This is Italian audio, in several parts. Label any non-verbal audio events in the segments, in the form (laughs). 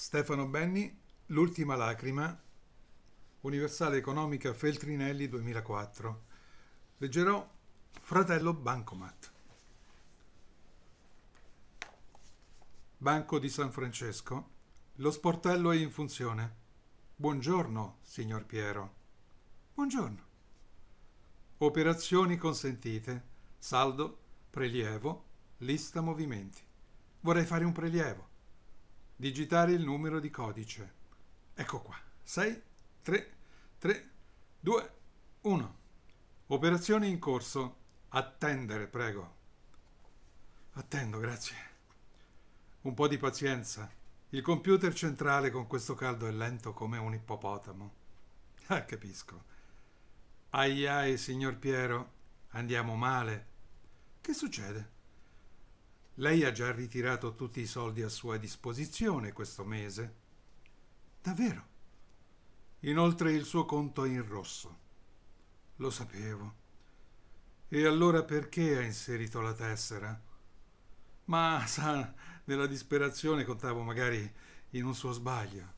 Stefano Benni, L'ultima lacrima, Universale Economica Feltrinelli 2004. Leggerò Fratello Bancomat. Banco di San Francesco. Lo sportello è in funzione. Buongiorno, signor Piero. Buongiorno. Operazioni consentite. Saldo, prelievo, lista movimenti. Vorrei fare un prelievo digitare il numero di codice. Ecco qua, 6, 3, 3, 2, 1. Operazione in corso. Attendere, prego. Attendo, grazie. Un po' di pazienza. Il computer centrale con questo caldo è lento come un ippopotamo. (laughs) Ah, capisco. Ai ai, signor Piero, andiamo male. Che succede? Lei ha già ritirato tutti i soldi a sua disposizione questo mese? Davvero? Inoltre il suo conto è in rosso. Lo sapevo. E allora perché ha inserito la tessera? Ma sa, nella disperazione contavo magari in un suo sbaglio.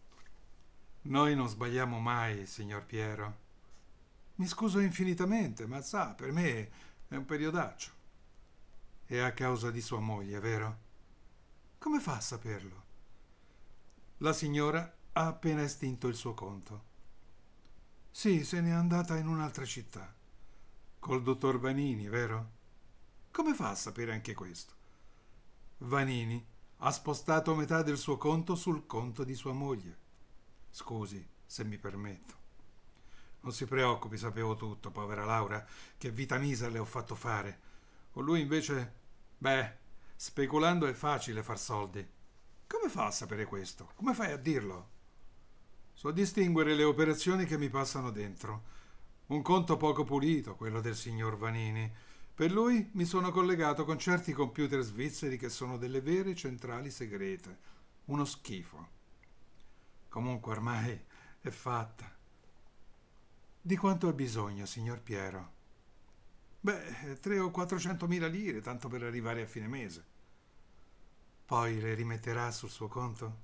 Noi non sbagliamo mai, signor Piero. Mi scuso infinitamente, ma sa, per me è un periodaccio. È a causa di sua moglie, vero? Come fa a saperlo? La signora ha appena estinto il suo conto. Sì, se n'è andata in un'altra città. Col dottor Vanini, vero? Come fa a sapere anche questo? Vanini ha spostato metà del suo conto sul conto di sua moglie. Scusi, se mi permetto. Non si preoccupi, sapevo tutto, povera Laura, che vita misera le ho fatto fare. Con lui invece Beh, speculando è facile far soldi. Come fa a sapere questo? Come fai a dirlo? So distinguere le operazioni che mi passano dentro. Un conto poco pulito, quello del signor Vanini. Per lui mi sono collegato con certi computer svizzeri che sono delle vere centrali segrete. Uno schifo. Comunque ormai è fatta. Di quanto ha bisogno, signor Piero? Beh, 3 o 400 mila lire, tanto per arrivare a fine mese. Poi le rimetterà sul suo conto?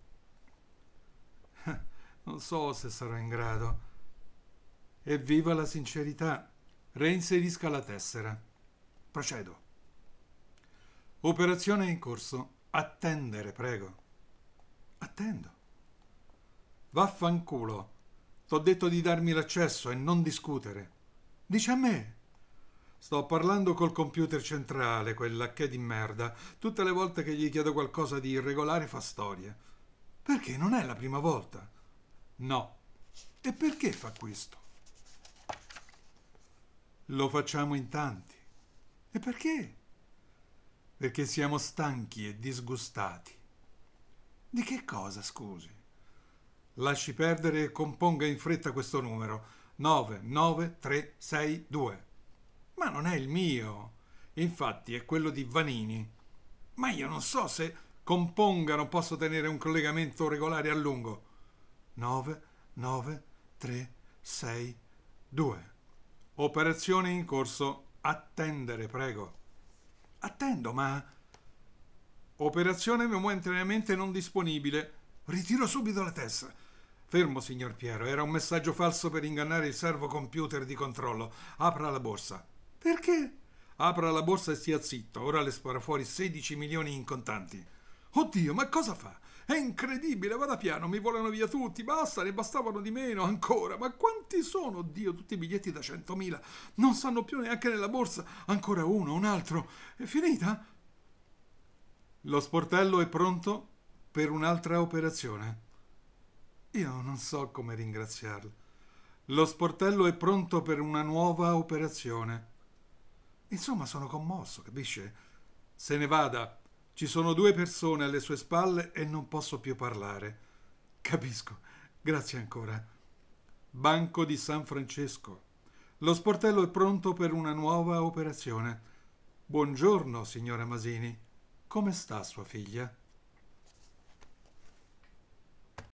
(laughs) Non so se sarò in grado. Evviva la sincerità. Reinserisca la tessera. Procedo. Operazione in corso. Attendere, prego. Attendo. Vaffanculo. T'ho detto di darmi l'accesso e non discutere. Dici a me, Sto parlando col computer centrale, quella che di merda. Tutte le volte che gli chiedo qualcosa di irregolare fa storia. Perché non è la prima volta? No. E perché fa questo? Lo facciamo in tanti. E perché? Perché siamo stanchi e disgustati. Di che cosa, scusi? Lasci perdere e componga in fretta questo numero. 99362 ma non è il mio. Infatti è quello di Vanini. Ma io non so se componga, non posso tenere un collegamento regolare a lungo. 9, 9, 3, 6, 2. Operazione in corso. Attendere, prego. Attendo, ma... Operazione momentaneamente non disponibile. Ritiro subito la testa. Fermo, signor Piero, era un messaggio falso per ingannare il servo computer di controllo. Apra la borsa. Perché? Apra la borsa e stia zitto, ora le spara fuori 16 milioni in contanti. Oddio, ma cosa fa? È incredibile, vada piano, mi volano via tutti, basta, ne bastavano di meno ancora. Ma quanti sono, oddio, tutti i biglietti da 100.000? Non stanno più neanche nella borsa, ancora uno, un altro. È finita? Lo sportello è pronto per un'altra operazione. Io non so come ringraziarlo. Lo sportello è pronto per una nuova operazione. Insomma, sono commosso, capisce? Se ne vada. Ci sono due persone alle sue spalle e non posso più parlare. Capisco. Grazie ancora. Banco di San Francesco. Lo sportello è pronto per una nuova operazione. Buongiorno, signora Masini. Come sta sua figlia?